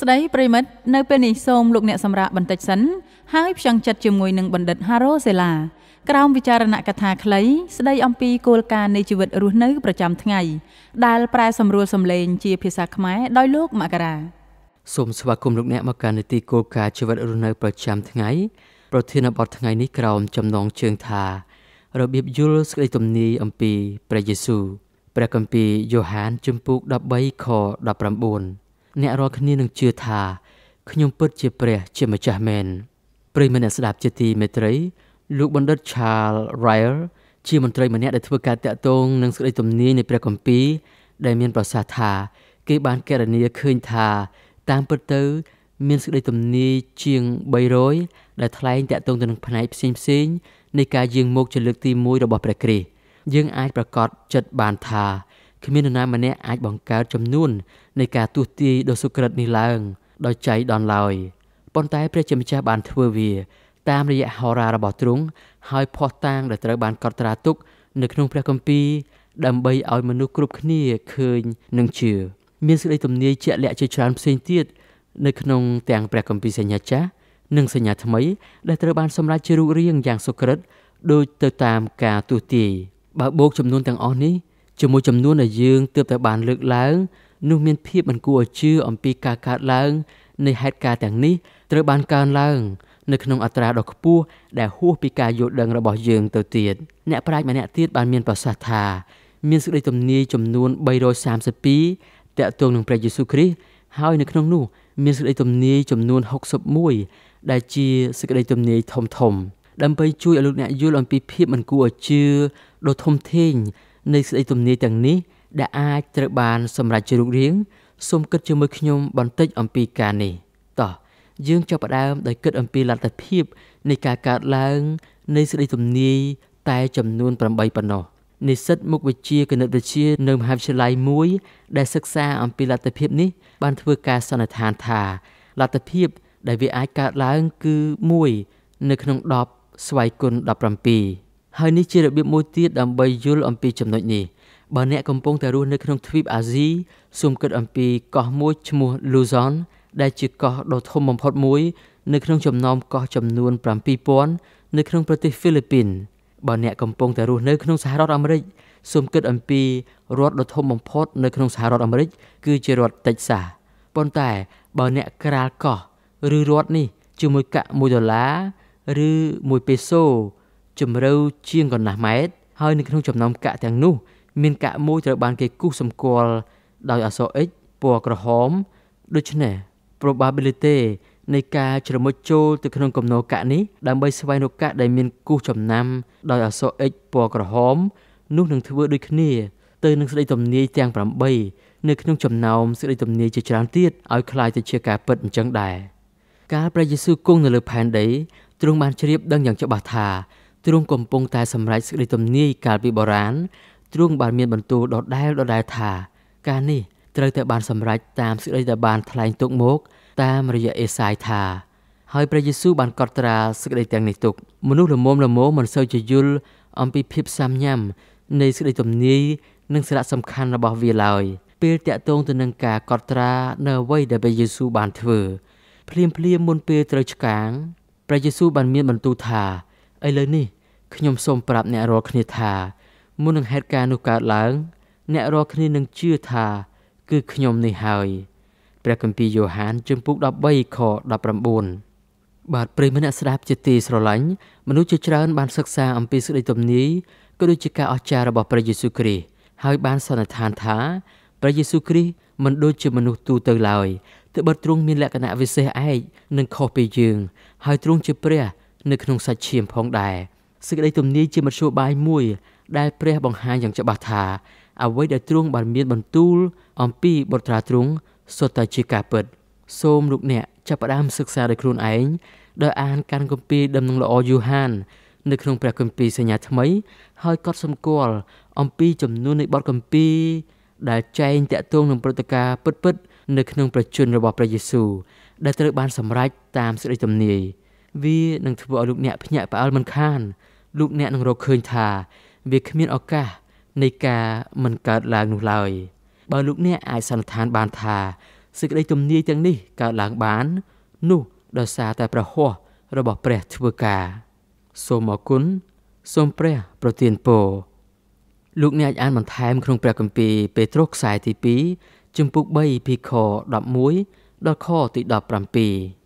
ស្តីប្រិមិត្តនៅពេលនេះសូមលោកអ្នកសម្រាប់បន្តិចសិន ហើយផ្ចង់ចិត្តជាមួយនឹងបណ្ឌិត Haro Sela ក្រោមវិចារណកថាខ្លី ស្ដីអំពីគោលការណ៍នៃជីវិតរស់នៅប្រចាំថ្ងៃដែលប្រែសម្រួលសម្លេង ជាភាសាខ្មែរដោយលោកមករាសូមស្វាគមន៍លោកអ្នកមកកាន់នីតិគោលការណ៍ជីវិតរស់នៅ ប្រចាំថ្ងៃ ប្រធានបទថ្ងៃនេះក្រោមចំណងជើងថា របៀបយល់សេចក្តីទំនាយអំពីព្រះយេស៊ូវព្រះគម្ពីរយ៉ូហានជំពូក13ខ19អ្នករាល់គ្នានឹងជឿថាខ្ញុំពិតជាព្រះជាម្ចាស់មែនប្រិយមិត្តអ្នកស្ដាប់ជាទីមេត្រី លោកបណ្ឌិត Charles Ryle ជាមន្ត្រីម្នាក់ដែលធ្វើការតាក់ទងនឹងសេចក្តីទំនាយនៃព្រះគម្ពីរដែលមានប្រសាសន៍ថាគេបានកណនីឃើញថា តាមពិតទៅ មានសេចក្តីទំនាយជាង300ដែលថ្លែងតាក់ទងទៅនឹងផ្នែកផ្សេងផ្សេងនៃការយាងមកជាលើកទី1របស់ព្រះគ្រីស្ទយើងអាចប្រកាសចិត្តបានថាគ្មាននរណាម្នាក់អាចបង្កើតចំនួននៃការទស្សទាយដ៏សុក្រិតនេះឡើងដោយចៃដន្យឡើយប៉ុន្តែព្រះជាម្ចាស់បានធ្វើវា តាមរយៈហោរារបស់ទ្រង់ហើយភ័ស្តុតាងដែលត្រូវបានកត់ត្រាទុក នៅក្នុងព្រះគម្ពីរដើម្បីឲ្យមនុស្សគ្រប់គ្នាឃើញនិងជឿមានសេចក្តីទំនាយជាក់លាក់ជាច្រើនផ្សេងទៀតនៅក្នុងទាំងព្រះគម្ពីរសញ្ញាចាស់និងសញ្ញាថ្មីដែលត្រូវបានសម្រេចជារូបរាងយ៉ាងសុក្រិតដោយទៅតាមការទូទាយបើបូកចំនួនទាំងអស់នេះជាមួយចំនួនដែលយើងទើបតែបានលើកឡើង នោះមានភាពមិនគួរឲ្យជឿអំពីការកើតឡើងនៃហេតុការណ៍ទាំងនេះត្រូវបានកើនឡើង នៅក្នុងអត្រាដ៏ខ្ពស់ដែលហួសពីការយល់ដឹងរបស់យើងទៅទៀតអ្នកប្រាជ្ញម្នាក់ទៀតបានមានប្រសាសន៍ថា មានសេចក្តីទំនាយចំនួន332តាក់ទងនឹងព្រះយេស៊ូវគ្រីស្ទហើយ នៅក្នុងនោះ មានសេចក្តីទំនាយចំនួន61ដែលជាសេចក្តីទំនាយធំធំដើម្បីជួយឲ្យលោកអ្នកយល់អំពីភាពមិនគួរឲ្យជឿដ៏ធំធេងនៃសេចក្តីទំនាយទាំងនេះដែលអាចត្រូវបានសម្រេចជ្រុករៀងសូមគិតជាមួយខ្ញុំបន្តិចអំពីការនេះតោះយើងចាប់ផ្ដើមដោយគិតអំពីលទ្ធភាពនៃការកើតឡើងនៃសេចក្តីទំនាយតែចំនួន8ប៉ុណ្ណោះនិស្សិតមុខវិជ្ជាគណិតវិទ្យានៅមហាវិទ្យាល័យមួយ ដែលសិក្សាអំពីលទ្ធភាពនេះបានធ្វើការសន្និដ្ឋានថាលទ្ធភាពដែលវាអាចកើតឡើងគឺ1នៅក្នុង10ស្វ័យគុណ17ហើយនេះជារបៀបមួយទៀតដើម្បីយល់អំពីចំណុចនេះបើអ្នកកំពុងតែរស់នៅក្នុងទ្វីបអាស៊ីសូមគិតអំពីកោះមួយឈ្មោះ Luzon ដែលជាកោះដ៏ធំបំផុតមួយនៅក្នុងចំណោមកោះចំនួន7000នៅក្នុងប្រទេសហ្វីលីពីនបើអ្នកកំពុងតែរស់នៅក្នុងសហរដ្ឋអាមេរិកសូមគិតអំពីរដ្ឋដ៏ធំបំផុតនៅក្នុងសហរដ្ឋអាមេរិកគឺជារដ្ឋតិចសាប៉ុន្តែបើអ្នកក្រាលកោះឬរដ្ឋនេះជាមួយកាក់1ដុល្លារឬ1ពេសូជម្រៅជាងកន្លះម៉ែត្រហើយនៅក្នុងចំណោមកាក់ទាំងនោះមានកាក់មួយត្រូវបានគេគូសសម្គាល់ដោយអក្សរ X ពណ៌ក្រហមដូច្នេះ probability នៃការជ្រមុជចូលទៅក្នុងគំនរកាក់នេះដើម្បីស្វែងរកកាក់ដែលមានគូសចំណាំដោយអក្សរ X ពណ៌ក្រហមនោះនឹងធ្វើដូចគ្នាទៅនឹងសេចក្តីទំនាយទាំង8នៅក្នុងចំណោមសេចក្តីទំនាយជាច្រើនទៀតឲ្យคล้ายទៅជាការពិតអញ្ចឹងដែរកាលព្រះយេស៊ូវគង់នៅលើផែនដីទ្រង់បានជ្រាបដឹងយ៉ាងច្បាស់ថាទ្រង់កំពុងតែសម្រេចសេចក្តីទំនាយកាលពីបុរាណទ្រង់បាន មានបន្ទូលដដែលដដែលថាការនេះត្រូវតែបានសម្រេចតាមសេចក្តីដែលបាន ថ្លែងទុកមកតាមរយៈអេសាយថាហើយព្រះយេស៊ូវបានកត់ត្រាសេចក្តីទាំងនេះទុកមនុស្សល្មមល្មមមិនសូវជាយល់អំពីភាពសាមញ្ញនៃសេចក្តីទំនាយនិងសារៈសំខាន់របស់វាឡើយពេលតាក់ទងទៅនឹងការកត់ត្រា នៅអ្វីដែលព្រះយេស៊ូវបានធ្វើភ្លាមភ្លាមមុនពេលត្រូវឆ្កាងព្រះយេស៊ូវបាន មានបន្ទូលថាឥឡូវនេះខ្ញុំសូមប្រាប់អ្នករាល់គ្នាថាមុននឹងហេតុការណ៍នោះកើតឡើងអ្នករាល់គ្នានឹងជឿថា គឺខ្ញុំនេះហើយព្រះគម្ពីរយ៉ូហានជំពូក13ខ19បាទប្រិយមិត្តអ្នកស្ដាប់ជាទីស្រឡាញ់មនុស្សជាច្រើនបានសិក្សាអំពីសេចក្តីទំនាយក៏ដូចជាការអស្ចារ្យរបស់ព្រះយេស៊ូវគ្រីស្ទហើយ បានសន្និដ្ឋានថាព្រះយេស៊ូវគ្រីស្ទមិនដូចជាមនុស្សទូទៅឡើយទើបទ្រង់មានលក្ខណៈវិសេសឯកនិងខុសពីយើងហើយទ្រង់ជាព្រះនៅក្នុងសាច់ឈាមផងដែរសេចក្តីទំនាយជាមធ្យោបាយមួយដែលព្រះបង្ហាញយ៉ាងច្បាស់ថា អ្វីដែលទ្រង់បានមានបន្ទូល អំពីបុត្រាទ្រង់សុទ្ធតែជាការពិត សូមលោកអ្នកចាប់ផ្ដើមសិក្សាដោយខ្លួនឯងដោយអានកាន់គម្ពីរដំណឹងល្អយូហាននៅក្នុងព្រះគម្ពីរសញ្ញាថ្មី ហើយកត់សម្គាល់អំពីចំនួននៃបទគម្ពីរដែលចែងតាក់ទងនឹងព្រឹត្តិការណ៍ពិតៗនៅក្នុងប្រជញ្ញរបស់ព្រះយេស៊ូវដែលត្រូវបានសម្រេចតាមសេចក្តីទំនាយវានឹងធ្វើឲ្យលោកអ្នកភ្ញាក់ផ្អើលមិនខានលោកអ្នកនឹងរកឃើញថាវាគ្មានឱកាសនៃការមិនកើតឡើងនោះឡើយបើលោកអ្នកអាចសន្និដ្ឋានបានថាសេចក្តីទំនាយទាំងនេះកើតឡើងបាន នោះដោយសារតែប្រហោះរបស់ព្រះធ្វើការសូមអរគុណសូមព្រះប្រទានពរលោកអ្នកអាចអានបន្ថែមក្នុងព្រះគម្ពីរពេត្រុសខ្សែទី2ជំពូក3ពីខ11ដល់ខទី17